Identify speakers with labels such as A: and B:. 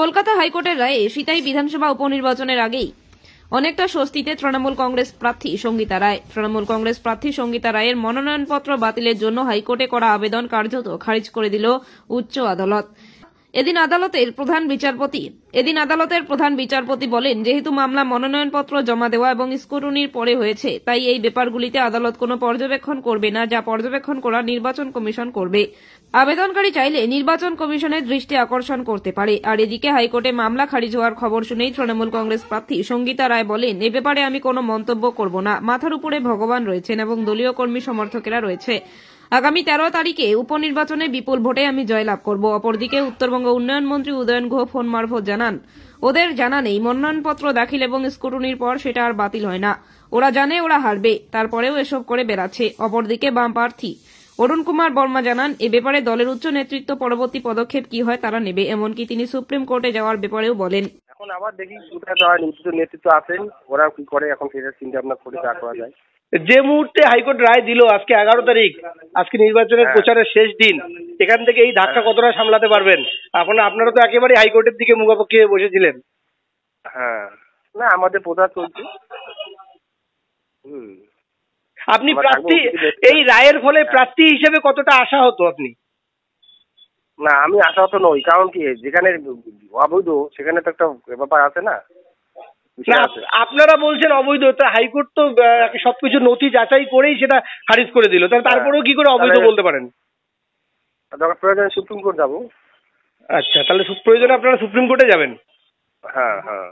A: কলকাতা হাইকোর্টের রায়ে সিতাই বিধানসভা উপনির্বাচনের আগেই অনেকটা স্বস্তিতে তৃণমূল কংগ্রেস প্রার্থী সঙ্গীতা রায় তৃণমূল কংগ্রেস প্রার্থী সঙ্গীতা রায়ের মনোনয়নপত্র বাতিলের জন্য হাইকোর্টে করা আবেদন কার্যত খারিজ করে দিল উচ্চ আদালত এদিন আদালতের প্রধান বিচারপতি এদিন আদালতের প্রধান বিচারপতি বলেন যেহেতু মামলা মনোনয়নপত্র জমা দেওয়া এবং স্কুটনির পরে হয়েছে তাই এই ব্যাপারগুলিতে আদালত কোনো পর্যবেক্ষণ করবে না যা পর্যবেক্ষণ করা নির্বাচন কমিশন করবে আবেদনকারী চাইলে নির্বাচন কমিশনের দৃষ্টি আকর্ষণ করতে পারে আর এদিকে হাইকোর্টে মামলা খারিজ হওয়ার খবর শুনেই তৃণমূল কংগ্রেস প্রার্থী সঙ্গীতা রায় বলেন এ ব্যাপারে আমি কোনো মন্তব্য করব না মাথার উপরে ভগবান রয়েছেন এবং দলীয় কর্মী সমর্থকেরা রয়েছে আগামী তেরো তারিখে উপনির্বাচনে বিপুল ভোটে আমি জয়লাভ করব অপরদিকে উত্তরবঙ্গ উন্নয়ন মন্ত্রী উদয়ন গুহ ফোন মারফত জানান ওদের জানা নেই মনোনয়নপত্র দাখিল এবং স্কুটনির পর সেটা আর বাতিল হয় না ওরা জানে ওরা হারবে তারপরেও এসব করে বেড়াচ্ছে অপরদিকে বাম প্রার্থী অরুণ কুমার বর্মা জানান এ ব্যাপারে দলের উচ্চ নেতৃত্ব পরবর্তী পদক্ষেপ কি হয় তারা নেবে এমনকি তিনি সুপ্রিম কোর্টে যাওয়ার ব্যাপারেও বলেন
B: এখন আবার দেখি কোথায় যাওয়া নিশ্চিত নেতৃত্ব আছেন ওরা কি করে এখন সেটা
C: চিন্তা ভাবনা করে যা করা যায় যে মুহূর্তে হাইকোর্ট রায় দিল আজকে এগারো তারিখ আজকে নির্বাচনের হ্যাঁ। প্রচারের শেষ দিন এখান থেকে এই ধাক্কা হ্যাঁ। কতটা সামলাতে পারবেন এখন আপনারা তো একেবারে হাইকোর্টের দিকে মুখাপক্ষে বসেছিলেন
B: হ্যাঁ না আমাদের প্রচার চলছে
C: আপনি প্রার্থী এই রায়ের ফলে হ্যাঁ। প্রার্থী হিসেবে কতটা আশা হতো আপনি
B: না আমি আশা হতো নই কারণ কি যেখানে অবৈধ সেখানে তো একটা ব্যাপার আছে না
C: আপনারা বলছেন অবৈধ তা হাইকোর্ট তো সবকিছু নথি যাচাই করেই সেটা খারিজ করে দিল তাহলে হ্যাঁ। তারপরেও কি করে অবৈধ বলতে
B: পারেন প্রয়োজন সুপ্রিম কোর্ট যাবো আচ্ছা তাহলে প্রয়োজনে আপনারা সুপ্রিম কোর্টে যাবেন হ্যাঁ হ্যাঁ